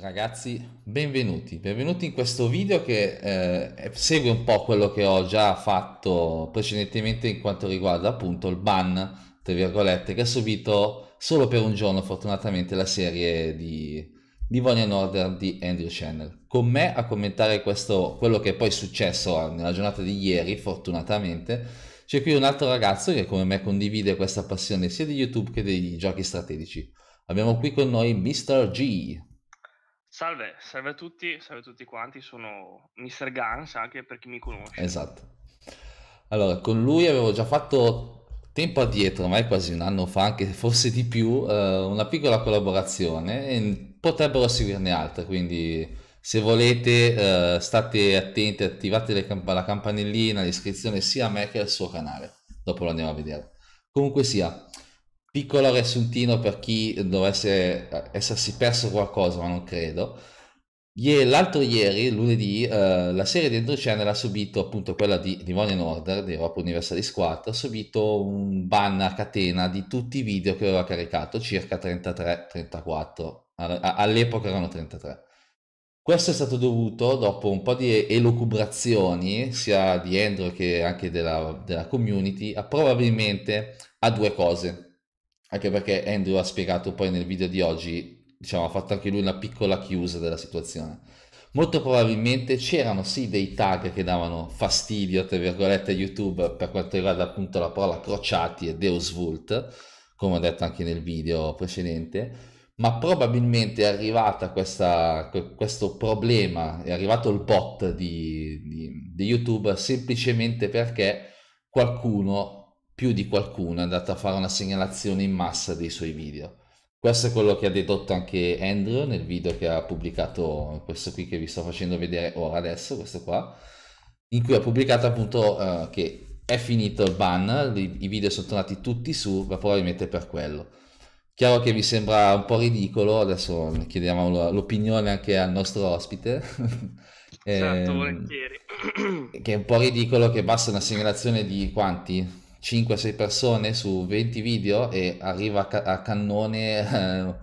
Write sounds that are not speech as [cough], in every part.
Ragazzi, benvenuti, benvenuti in questo video che eh, segue un po' quello che ho già fatto precedentemente in quanto riguarda appunto il ban, tra virgolette, che ha subito solo per un giorno fortunatamente la serie di, di Von and Order di Andrew Channel. Con me a commentare questo, quello che è poi successo eh, nella giornata di ieri, fortunatamente, c'è qui un altro ragazzo che come me condivide questa passione sia di YouTube che dei giochi strategici. Abbiamo qui con noi Mr. G. Salve, salve a tutti, salve a tutti quanti, sono Mr. Gans anche per chi mi conosce. Esatto. Allora, con lui avevo già fatto tempo addietro, ormai quasi un anno fa, anche forse di più, eh, una piccola collaborazione e potrebbero seguirne altre, quindi se volete eh, state attenti, attivate camp- la campanellina, l'iscrizione sia a me che al suo canale, dopo lo andiamo a vedere. Comunque sia, piccolo riassuntino per chi dovesse eh, essersi perso qualcosa, ma non credo. L'altro ieri, lunedì, eh, la serie di Andrew Channel ha subito, appunto quella di Money in Order, di Europa Universalis 4, ha subito un ban a catena di tutti i video che aveva caricato, circa 33-34, all'epoca erano 33. Questo è stato dovuto dopo un po' di elucubrazioni, sia di Andrew che anche della, della community, a, probabilmente a due cose anche perché Andrew ha spiegato poi nel video di oggi, diciamo, ha fatto anche lui una piccola chiusa della situazione. Molto probabilmente c'erano sì dei tag che davano fastidio, tra virgolette, a YouTube per quanto riguarda appunto la parola crociati e Deus Vult, come ho detto anche nel video precedente, ma probabilmente è arrivata questa, questo problema, è arrivato il bot di, di, di YouTube semplicemente perché qualcuno più di qualcuno è andato a fare una segnalazione in massa dei suoi video. Questo è quello che ha dedotto anche Andrew nel video che ha pubblicato, questo qui che vi sto facendo vedere ora adesso, questo qua, in cui ha pubblicato appunto uh, che è finito il ban, i, video sono tornati tutti su, ma probabilmente per quello. Chiaro che vi sembra un po' ridicolo, adesso chiediamo l'opinione anche al nostro ospite. Certo, [laughs] ehm, volentieri. che è un po' ridicolo che basta una segnalazione di quanti? 5-6 persone su 20 video e arriva a, ca- a cannone eh,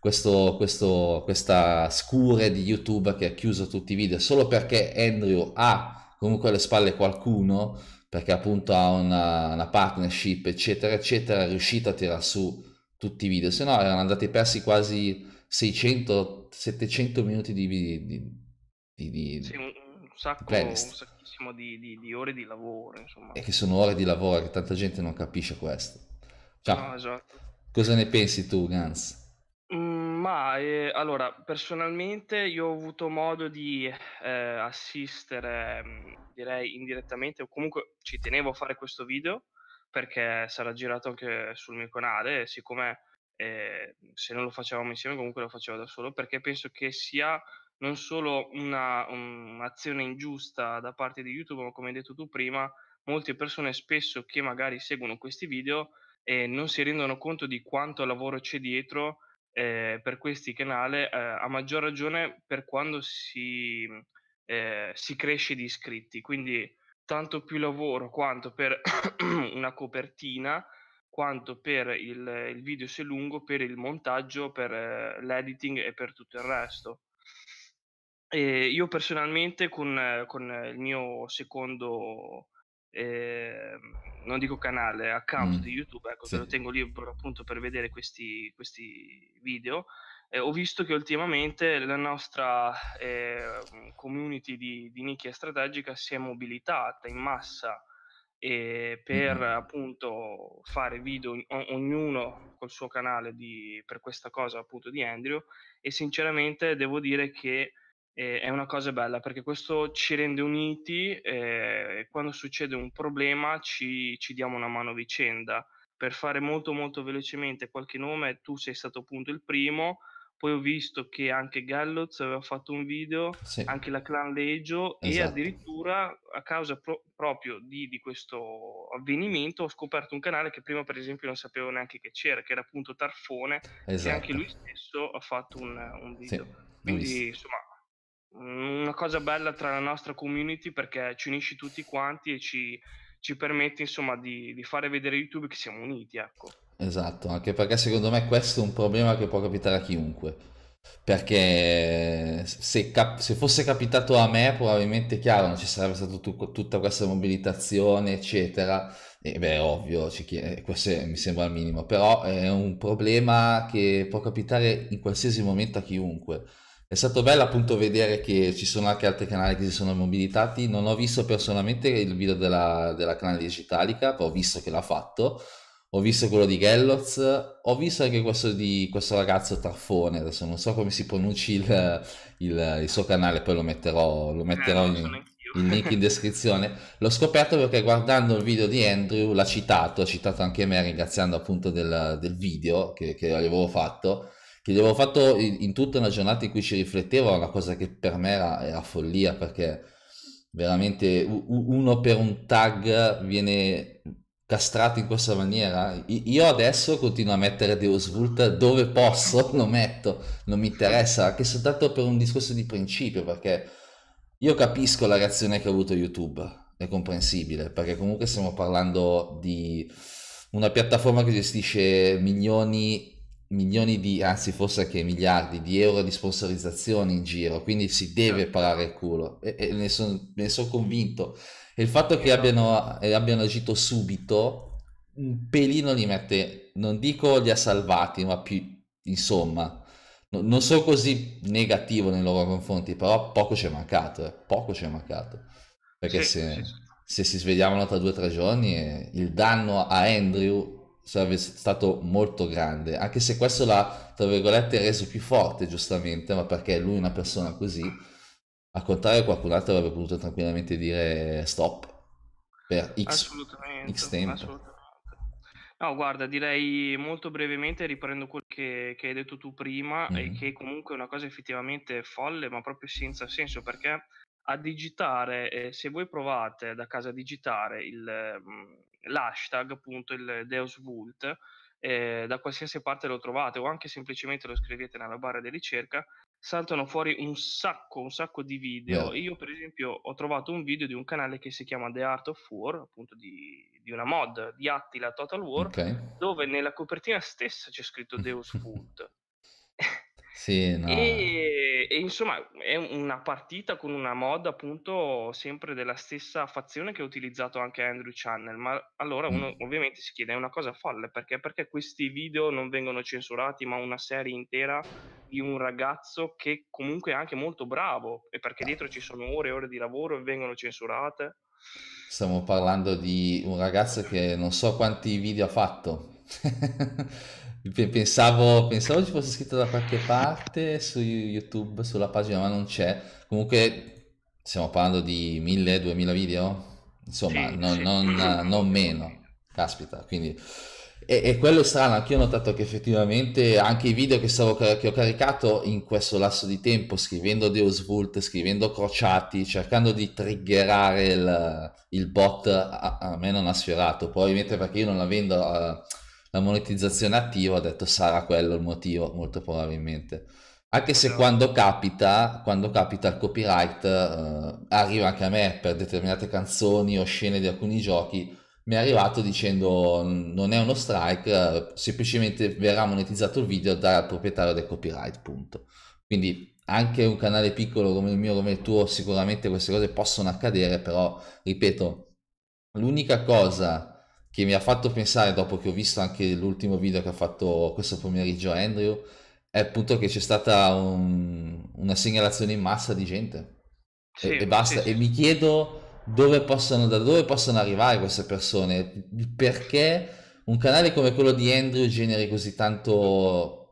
questo, questo, questa scure di YouTube che ha chiuso tutti i video solo perché Andrew ha comunque alle spalle qualcuno perché appunto ha una, una partnership eccetera eccetera è riuscito a tirar su tutti i video se no erano andati persi quasi 600-700 minuti di, di, di, di sì, sacco, playlist. un sacchissimo di, di, di, ore di lavoro. Insomma. E che sono ore di lavoro, che tanta gente non capisce questo. Ciao. No, esatto. Cosa ne pensi tu, Gans? Mm, ma eh, allora, personalmente io ho avuto modo di eh, assistere, mm, direi indirettamente, o comunque ci tenevo a fare questo video perché sarà girato anche sul mio canale, siccome eh, se non lo facevamo insieme comunque lo facevo da solo, perché penso che sia non solo una, un'azione ingiusta da parte di YouTube, ma come hai detto tu prima, molte persone spesso che magari seguono questi video eh, non si rendono conto di quanto lavoro c'è dietro eh, per questi canali, eh, a maggior ragione per quando si, eh, si cresce di iscritti. Quindi tanto più lavoro quanto per [coughs] una copertina, quanto per il, il video se lungo, per il montaggio, per eh, l'editing e per tutto il resto. E io personalmente con, con, il mio secondo, eh, non dico canale, account mm. di YouTube, ecco, sì. lo tengo lì appunto per vedere questi, questi video, eh, ho visto che ultimamente la nostra eh, community di, di nicchia strategica si è mobilitata in massa eh, per mm. appunto fare video o- ognuno col suo canale di, per questa cosa appunto di Andrew e sinceramente devo dire che e è una cosa bella perché questo ci rende uniti eh, e quando succede un problema ci, ci diamo una mano a vicenda. Per fare molto molto velocemente qualche nome, tu sei stato appunto il primo, poi ho visto che anche Galloz aveva fatto un video, sì. anche la Clan Legio esatto. e addirittura a causa pro- proprio di, di, questo avvenimento ho scoperto un canale che prima per esempio non sapevo neanche che c'era, che era appunto Tarfone esatto. e anche esatto. lui stesso ha fatto un, un video. Sì. Quindi insomma Mm, una cosa bella tra la nostra community perché ci unisci tutti quanti e ci, ci permette insomma di, di, fare vedere YouTube che siamo uniti, ecco. Esatto, anche perché secondo me questo è un problema che può capitare a chiunque. Perché se, cap- se fosse capitato a me, probabilmente chiaro, non ci sarebbe stata tu- tutta questa mobilitazione, eccetera. E beh, ovvio, eh, questo è, mi sembra il minimo, però è un problema che può capitare in qualsiasi momento a chiunque è stato bello appunto vedere che ci sono anche altri canali che si sono mobilitati. Non ho visto personalmente il video della, della canale Digitalica, ho visto che l'ha fatto. Ho visto quello di Gelloz, ho visto anche questo di questo ragazzo Tarfone, adesso non so come si pronunci il, il, il suo canale, poi lo metterò, lo eh, metterò eh, in, il link in descrizione. L'ho scoperto perché guardando il video di Andrew l'ha citato, ha citato anche me ringraziando appunto del, del video che, che, avevo fatto che gli avevo fatto in, in tutta una giornata in cui ci riflettevo, è una cosa che per me era, era follia perché veramente uno per un tag viene castrato in questa maniera. Io adesso continuo a mettere Deus Vult dove posso, [laughs] lo metto, non mi interessa, anche soltanto per un discorso di principio, perché io capisco la reazione che ha avuto YouTube, è comprensibile, perché comunque stiamo parlando di una piattaforma che gestisce milioni milioni di, anzi forse anche miliardi di euro di sponsorizzazione in giro, quindi si deve certo. parare il culo e, e ne sono son convinto. E il fatto che esatto. abbiano, eh, abbiano, agito subito, un pelino li mette, non dico li ha salvati, ma più, insomma, no, non sono così negativo nei loro confronti, però poco ci è mancato, eh, poco ci è mancato. Perché sì, se, sì. se si svegliavano tra due o tre giorni, eh, il danno a Andrew sarebbe stato molto grande, anche se questo l'ha, tra virgolette, reso più forte, giustamente, ma perché lui è una persona così, a contrario qualcun altro avrebbe potuto tranquillamente dire stop per X, assolutamente, X tempo. Assolutamente. No, guarda, direi molto brevemente, riprendo quel che, che hai detto tu prima, mm-hmm. e che comunque è una cosa effettivamente folle, ma proprio senza senso, perché a digitare, eh, se voi provate da casa a digitare il, mm, l'hashtag, appunto, il Deus Vult, eh, da qualsiasi parte lo trovate o anche semplicemente lo scrivete nella barra di ricerca, saltano fuori un sacco, un sacco di video. Yeah. Io, per esempio, ho trovato un video di un canale che si chiama The Art of War, appunto di, di una mod di Attila Total War, okay. dove nella copertina stessa c'è scritto Deus [laughs] Vult. Sì, no. E, e, insomma è una partita con una mod appunto sempre della stessa fazione che ha utilizzato anche Andrew Channel, ma allora uno mm. ovviamente si chiede è una cosa folle perché? perché questi video non vengono censurati ma una serie intera di un ragazzo che comunque è anche molto bravo e perché dietro ci sono ore e ore di lavoro e vengono censurate. Stiamo parlando di un ragazzo che non so quanti video ha fatto, [laughs] pensavo, pensavo ci fosse scritto da qualche parte su YouTube, sulla pagina, ma non c'è. Comunque stiamo parlando di 1000-2000 video? Insomma, sì, non, sì. Non, non, meno. Caspita, quindi... E, e quello è strano, anche io ho notato che effettivamente anche i video che, stavo, che ho caricato in questo lasso di tempo, scrivendo Deus Vult, scrivendo crociati, cercando di triggerare il, il bot, a, a, me non ha sfiorato. Probabilmente perché io non la vendo... A, eh, la monetizzazione attiva, ho detto sarà quello il motivo, molto probabilmente. Anche se quando capita, quando capita il copyright, eh, arriva anche a me per determinate canzoni o scene di alcuni giochi, mi è arrivato dicendo non è uno strike, eh, semplicemente verrà monetizzato il video dal proprietario del copyright, punto. Quindi anche un canale piccolo come il mio, come il tuo, sicuramente queste cose possono accadere, però ripeto, l'unica cosa che mi ha fatto pensare dopo che ho visto anche l'ultimo video che ha fatto questo pomeriggio Andrew è appunto che c'è stata un, una segnalazione in massa di gente sì, e, e, basta sì, sì. e mi chiedo dove possono, da dove possono arrivare queste persone perché un canale come quello di Andrew generi così tanto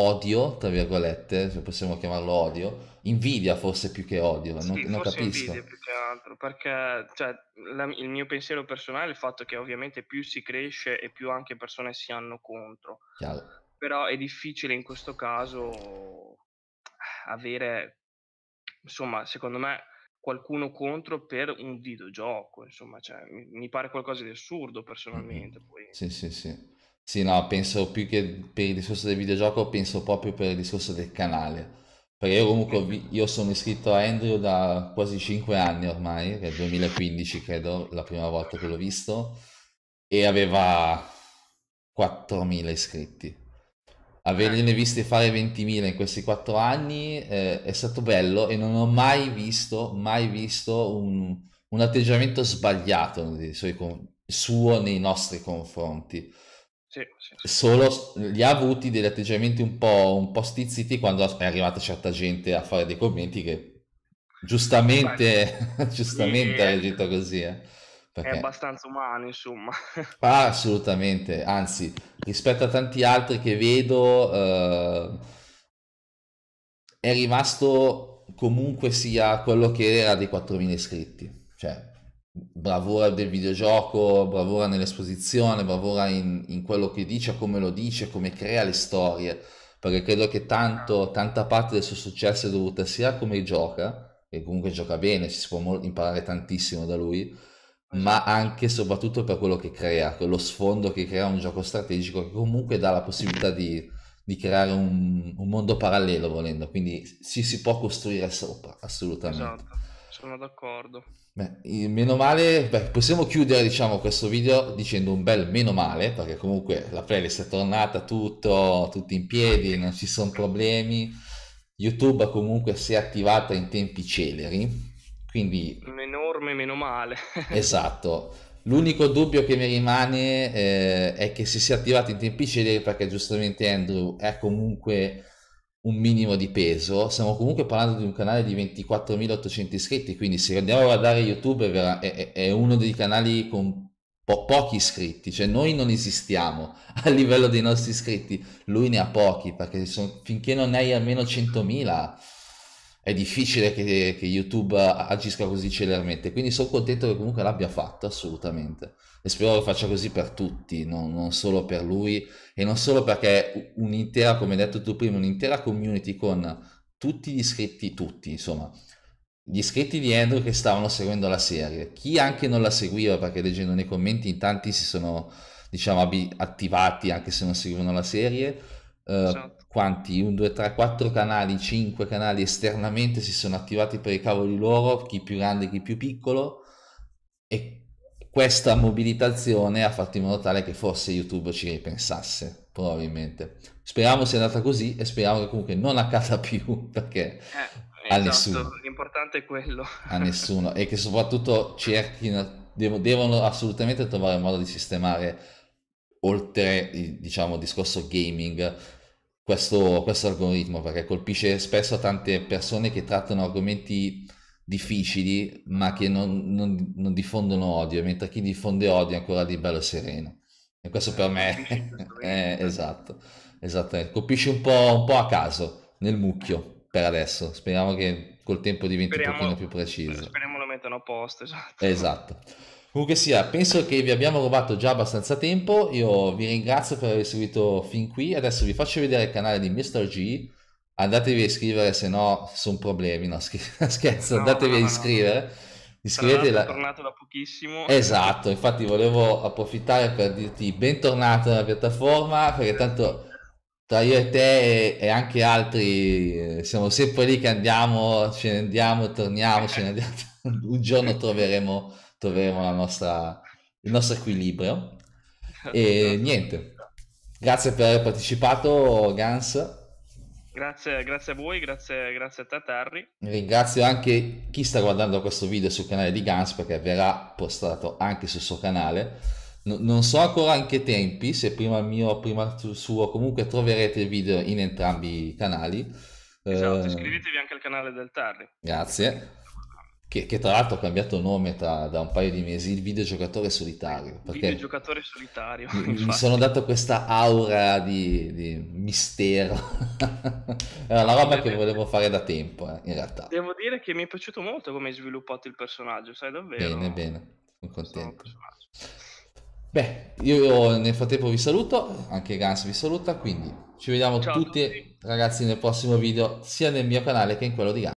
odio, tra virgolette, se possiamo chiamarlo odio, invidia forse più che odio, non, sì, non capisco. Invidia più che altro, perché cioè, la, il mio pensiero personale è il fatto che ovviamente più si cresce e più anche persone si hanno contro. Chiaro. Però è difficile in questo caso avere, insomma, secondo me qualcuno contro per un videogioco, insomma, cioè, mi, mi, pare qualcosa di assurdo personalmente. Mm. Poi. Sì, sì, sì. Sì, no, penso più che per il discorso del videogioco, penso proprio per il discorso del canale. Perché io comunque io sono iscritto a Andrew da quasi 5 anni ormai, che è 2015 credo, la prima volta che l'ho visto, e aveva 4.000 iscritti. Avergliene ah. visti fare 20.000 in questi 4 anni eh, è stato bello e non ho mai visto, mai visto un, un atteggiamento sbagliato suo nei nostri confronti sì, sì, sì. Solo gli ha avuti degli atteggiamenti un po', un po', stizziti quando è arrivata certa gente a fare dei commenti che giustamente, Beh, [laughs] giustamente ha reagito così. Eh. Perché... È abbastanza umano, insomma. [laughs] Ah, assolutamente, anzi, rispetto a tanti altri che vedo, eh, è rimasto comunque sia quello che era dei 4.000 iscritti. Cioè, bravura del videogioco, bravura nell'esposizione, bravura in, in, quello che dice, come lo dice, come crea le storie, perché credo che tanto, tanta parte del suo successo è dovuta sia a come gioca, che comunque gioca bene, si può imparare tantissimo da lui, ma anche e soprattutto per quello che crea, quello sfondo che crea un gioco strategico che comunque dà la possibilità di, di creare un, un, mondo parallelo volendo, quindi ci si può costruire sopra, assolutamente. Esatto sono d'accordo. Beh, meno male, beh, possiamo chiudere diciamo, questo video dicendo un bel meno male, perché comunque la playlist è tornata tutto, tutto in piedi, non ci sono problemi. YouTube comunque si è attivata in tempi celeri, quindi... Un enorme meno male. [laughs] esatto. L'unico dubbio che mi rimane eh, è che si sia attivata in tempi celeri perché giustamente Andrew è comunque un minimo di peso, stiamo comunque parlando di un canale di 24.800 iscritti, quindi se andiamo a guardare YouTube è, è uno dei canali con po- pochi iscritti, cioè noi non esistiamo [laughs] a livello dei nostri iscritti, lui ne ha pochi, perché sono, finché non hai almeno 100.000 è difficile che, che, YouTube agisca così celermente, quindi sono contento che comunque l'abbia fatto, assolutamente. E spero che faccia così per tutti, non, non solo per lui, e non solo perché un'intera, come hai detto tu prima, un'intera community con tutti gli iscritti, tutti insomma, gli iscritti di Andrew che stavano seguendo la serie, chi anche non la seguiva perché leggendo nei commenti in tanti si sono diciamo attivati anche se non seguivano la serie, eh, esatto quanti 1, 2, 3, 4 canali, 5 canali esternamente si sono attivati per i cavoli loro, chi più grande, chi più piccolo, e questa mobilitazione ha fatto in modo tale che forse YouTube ci ripensasse, probabilmente. Speriamo sia andata così e speriamo che comunque non accada più, [laughs] perché... Eh. A esatto, nessuno. L'importante è quello. A nessuno. E che soprattutto cerchino, devo, devono assolutamente trovare un modo di sistemare, oltre diciamo, il discorso gaming, questo, questo algoritmo perché colpisce spesso tante persone che trattano argomenti difficili ma che non, non, non diffondono odio, mentre chi diffonde odio è ancora di bello sereno. E questo per me [laughs] è esatto, esatto, colpisce un po', un po' a caso nel mucchio per adesso. Speriamo che col tempo diventi speriamo, un pochino più preciso. Speriamo lo mettano a posto, esatto. Esatto. Comunque sia, penso che vi abbiamo rubato già abbastanza tempo, io vi ringrazio per aver seguito fin qui, adesso vi faccio vedere il canale di Mr. G, andatevi a iscrivere se no sono problemi, no [laughs] scherzo, no, andatevi no, a iscrivere. No. Iscrivetevi. Sono tornato da pochissimo. Esatto, infatti volevo approfittare per dirti bentornato nella piattaforma perché tanto tra io e te e, e anche altri eh, siamo sempre lì che andiamo, ce ne andiamo, torniamo, ce ne andiamo. [laughs] Un giorno troveremo troveremo nostra, il nostro equilibrio. [laughs] E niente, grazie per aver partecipato, Gans. Grazie, grazie a voi, grazie, grazie, a te Terry. Ringrazio anche chi sta guardando questo video sul canale di Gans perché verrà postato anche sul suo canale. non so ancora in che tempi, se prima il mio, prima il suo, comunque troverete il video in entrambi i canali. Esatto, ehm, iscrivetevi anche al canale del Tarri. Grazie. Che, che, tra l'altro ha cambiato nome tra, da un paio di mesi, il videogiocatore solitario. Il videogiocatore solitario. Mi, sono dato questa aura di, di mistero. [laughs] Era una roba che volevo fare da tempo, eh, in realtà. Devo dire che mi è piaciuto molto come hai sviluppato il personaggio, sai davvero? Bene, bene, sono contento. Beh, io nel frattempo vi saluto, anche Gans vi saluta, quindi ci vediamo tutti, tutti ragazzi nel prossimo video, sia nel mio canale che in quello di Gans.